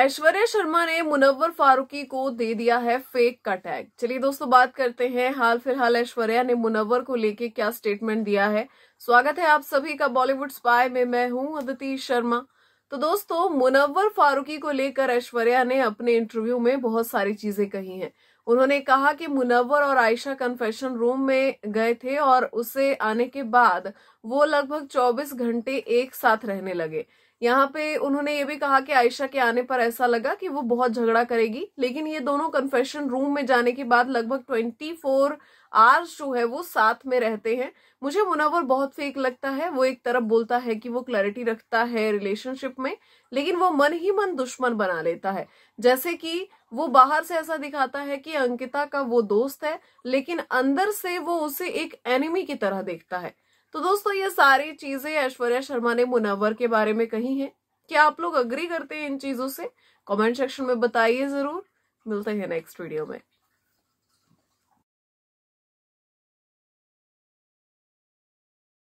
ऐश्वर्या शर्मा ने मुनव्वर फारूकी को दे दिया है फेक का टैग चलिए दोस्तों बात करते हैं हाल फिलहाल ऐश्वर्या ने मुनव्वर को लेके क्या स्टेटमेंट दिया है स्वागत है आप सभी का बॉलीवुड स्पाय में मैं हूं अदिति शर्मा तो दोस्तों मुनव्वर फारूकी को लेकर ऐश्वर्या ने अपने इंटरव्यू में बहुत सारी चीजें कही है उन्होंने कहा कि मुनव्वर और आयशा कन्फेशन रूम में गए थे और उसे आने के बाद वो लगभग चौबीस घंटे एक साथ रहने लगे यहाँ पे उन्होंने ये भी कहा कि आयशा के आने पर ऐसा लगा कि वो बहुत झगड़ा करेगी लेकिन ये दोनों कन्फेशन रूम में जाने के बाद लगभग ट्वेंटी फोर आवर्स जो है वो साथ में रहते हैं मुझे मुनवर बहुत फेक लगता है वो एक तरफ बोलता है कि वो क्लैरिटी रखता है रिलेशनशिप में लेकिन वो मन ही मन दुश्मन बना लेता है जैसे कि वो बाहर से ऐसा दिखाता है कि अंकिता का वो दोस्त है लेकिन अंदर से वो उसे एक एनिमी की तरह देखता है तो दोस्तों ये सारी चीजें ऐश्वर्या शर्मा ने मुनावर के बारे में कही हैं क्या आप लोग अग्री करते हैं इन चीजों से कमेंट सेक्शन में बताइए जरूर मिलते हैं नेक्स्ट वीडियो में